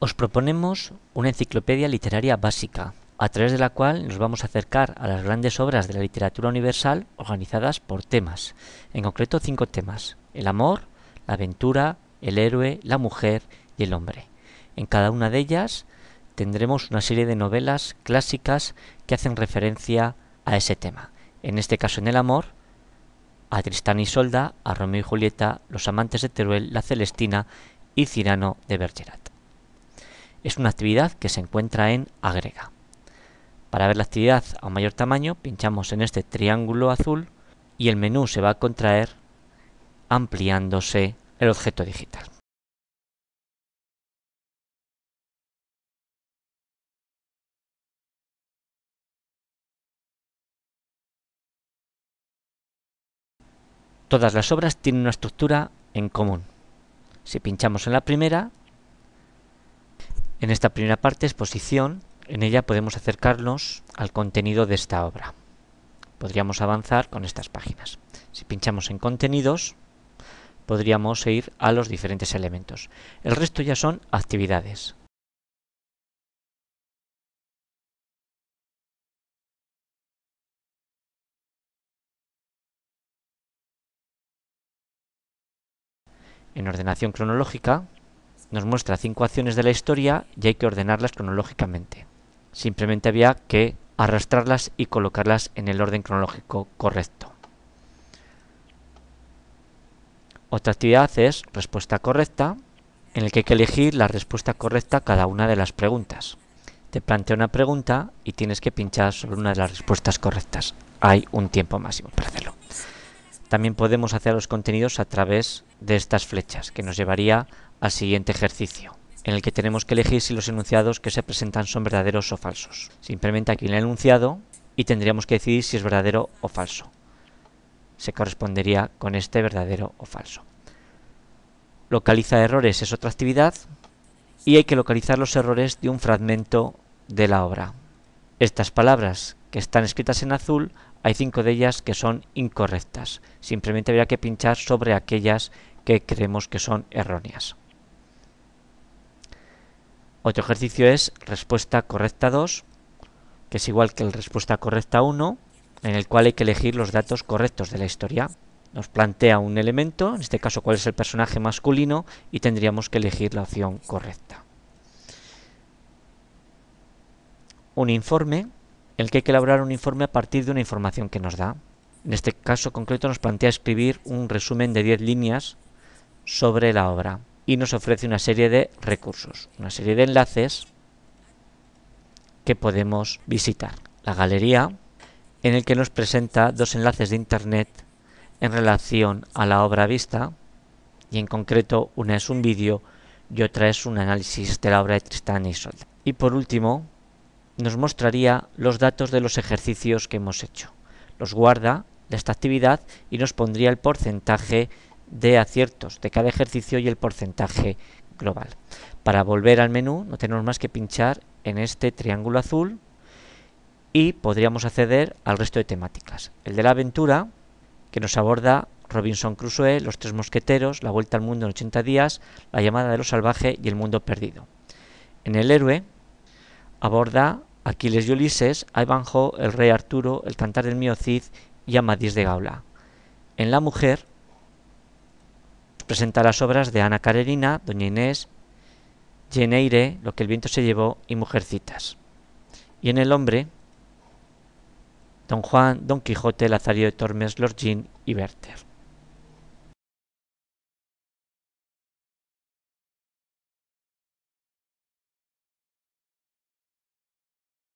Os proponemos una enciclopedia literaria básica, a través de la cual nos vamos a acercar a las grandes obras de la literatura universal organizadas por temas, en concreto cinco temas, el amor, la aventura, el héroe, la mujer y el hombre. En cada una de ellas tendremos una serie de novelas clásicas que hacen referencia a ese tema. En este caso, en el amor, a Tristán y Solda, a Romeo y Julieta, Los amantes de Teruel, La Celestina y Cirano de Bergerat. Es una actividad que se encuentra en Agrega. Para ver la actividad a mayor tamaño, pinchamos en este triángulo azul y el menú se va a contraer ampliándose el objeto digital. Todas las obras tienen una estructura en común. Si pinchamos en la primera, en esta primera parte, exposición, en ella podemos acercarnos al contenido de esta obra. Podríamos avanzar con estas páginas. Si pinchamos en contenidos, podríamos ir a los diferentes elementos. El resto ya son actividades. En ordenación cronológica nos muestra cinco acciones de la historia y hay que ordenarlas cronológicamente. Simplemente había que arrastrarlas y colocarlas en el orden cronológico correcto. Otra actividad es respuesta correcta, en el que hay que elegir la respuesta correcta a cada una de las preguntas. Te plantea una pregunta y tienes que pinchar sobre una de las respuestas correctas. Hay un tiempo máximo para hacerlo. También podemos hacer los contenidos a través de estas flechas, que nos llevaría al siguiente ejercicio en el que tenemos que elegir si los enunciados que se presentan son verdaderos o falsos. Simplemente aquí en el enunciado y tendríamos que decidir si es verdadero o falso. Se correspondería con este verdadero o falso. Localiza errores es otra actividad y hay que localizar los errores de un fragmento de la obra. Estas palabras que están escritas en azul, hay cinco de ellas que son incorrectas. Simplemente habría que pinchar sobre aquellas que creemos que son erróneas. Otro ejercicio es respuesta correcta 2, que es igual que el respuesta correcta 1, en el cual hay que elegir los datos correctos de la historia. Nos plantea un elemento, en este caso cuál es el personaje masculino, y tendríamos que elegir la opción correcta. Un informe, el que hay que elaborar un informe a partir de una información que nos da. En este caso concreto nos plantea escribir un resumen de 10 líneas sobre la obra y nos ofrece una serie de recursos, una serie de enlaces que podemos visitar. La galería en el que nos presenta dos enlaces de internet en relación a la obra vista y en concreto una es un vídeo y otra es un análisis de la obra de Tristán y Isolde. Y por último, nos mostraría los datos de los ejercicios que hemos hecho. Los guarda de esta actividad y nos pondría el porcentaje de aciertos de cada ejercicio y el porcentaje global. Para volver al menú no tenemos más que pinchar en este triángulo azul y podríamos acceder al resto de temáticas. El de la aventura, que nos aborda Robinson Crusoe, Los Tres Mosqueteros, La Vuelta al Mundo en 80 días, La Llamada de los Salvaje y El Mundo Perdido. En el héroe aborda Aquiles y Ulises, Ivanhoe, El Rey Arturo, El Cantar del Cid y Amadís de Gaula. En la mujer presenta las obras de Ana Carerina, Doña Inés, Geneire, Lo que el viento se llevó y Mujercitas. Y en el hombre, Don Juan, Don Quijote, Lazarillo de Tormes, Lord Jean y Werther.